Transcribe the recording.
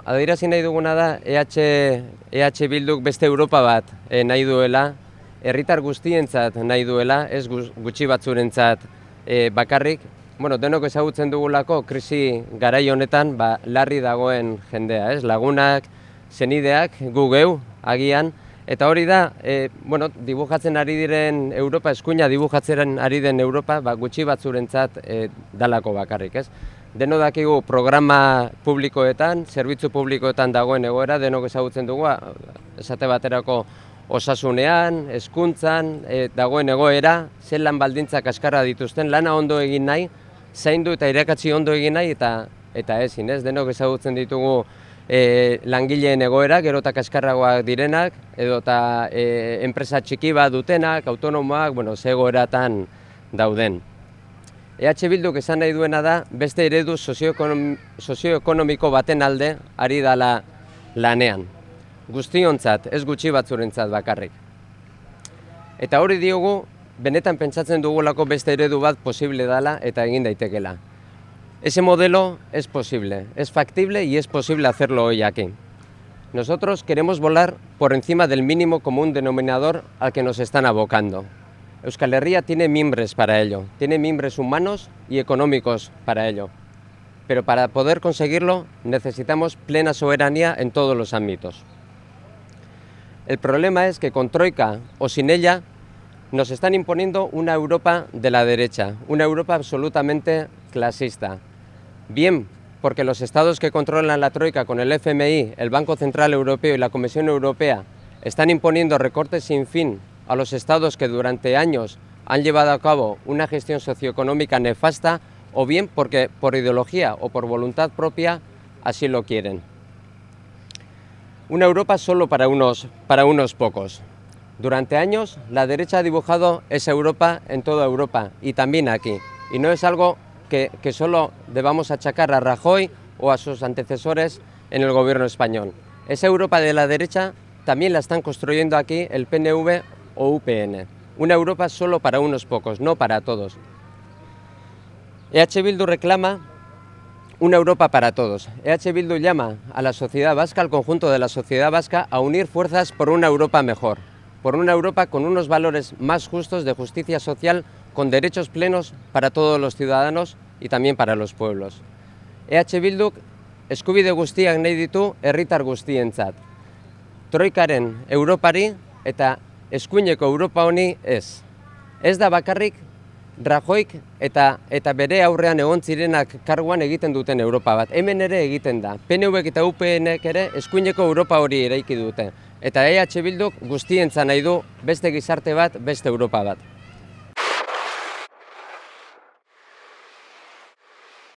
bueno, adierazi nahi duguna da EH, EH Bilduk beste Europa bat eh, nahi duela, herritar guztientzat nahi duela, ez gutxi batzurentzat eh, bakarrik. Bueno, denok ezagutzen dugulako krisi garai honetan, ba, larri dagoen jendea, ez? Lagunak, zenideak, gu geu agian eta hori da, e, bueno, dibujatzen ari diren Europa eskuina dibujatzen ari den Europa, ba, gutxi batzurentzat eh dalako bakarrik, ez? Deno dakigu programa publikoetan, zerbitzu publikoetan dagoen egoera, denok ezagutzen dugu, esate baterako osasunean, hezkuntzan e, dagoen egoera, zen lan baldintzak askarra dituzten, lana ondo egin nahi, zaindu eta irakatsi ondo egin nahi, eta, eta ez, denok ezagutzen ditugu e, langileen egoera, gero askarragoak direnak, edo eta e, enpresa txiki bat dutenak, autonomoak, bueno, ze egoeratan dauden. EH Bilduk esan nahi duena da beste eredu sozioekonomiko baten alde ari dala lanean. Guztionzat, ez gutxi batzurentzat bakarrik. Eta hori diogu, benetan pentsatzen dugulako beste eredu bat posible dala eta egin daitekela. Ese modelo es posible, es factible y es posible hacerlo hoy aquí. Nosotros queremos volar por encima del mínimo común denominador al que nos están abocando. Euskal Herria tiene mimbres para ello, tiene mimbres humanos y económicos para ello. Pero para poder conseguirlo necesitamos plena soberanía en todos los ámbitos. El problema es que con Troika o sin ella nos están imponiendo una Europa de la derecha, una Europa absolutamente clasista. Bien, porque los estados que controlan la Troika con el FMI, el Banco Central Europeo y la Comisión Europea están imponiendo recortes sin fin a los estados que durante años han llevado a cabo una gestión socioeconómica nefasta o bien porque por ideología o por voluntad propia así lo quieren. Una Europa solo para unos, para unos pocos. Durante años la derecha ha dibujado esa Europa en toda Europa y también aquí. Y no es algo que, que solo debamos achacar a Rajoy o a sus antecesores en el gobierno español. Esa Europa de la derecha también la están construyendo aquí el PNV o UPN. Una Europa solo para unos pocos, no para todos. EH Bildu reclama una Europa para todos. EH Bildu llama a la sociedad vasca, al conjunto de la sociedad vasca, a unir fuerzas por una Europa mejor, por una Europa con unos valores más justos de justicia social, con derechos plenos para todos los ciudadanos y también para los pueblos. EH Bilduk eskubide guztiak nahi ditu herritar guztientzat. Troikaren Europari eta eskuineko Europa honi ez. Ez da bakarrik Rajoik eta eta bere aurrean egon zirenak karguan egiten duten Europa bat. Hemen ere egiten da. PNVek eta UPNek ere eskuineko Europa hori eraiki dute. Eta EH Bilduk guztientza nahi du beste gizarte bat, beste Europa bat.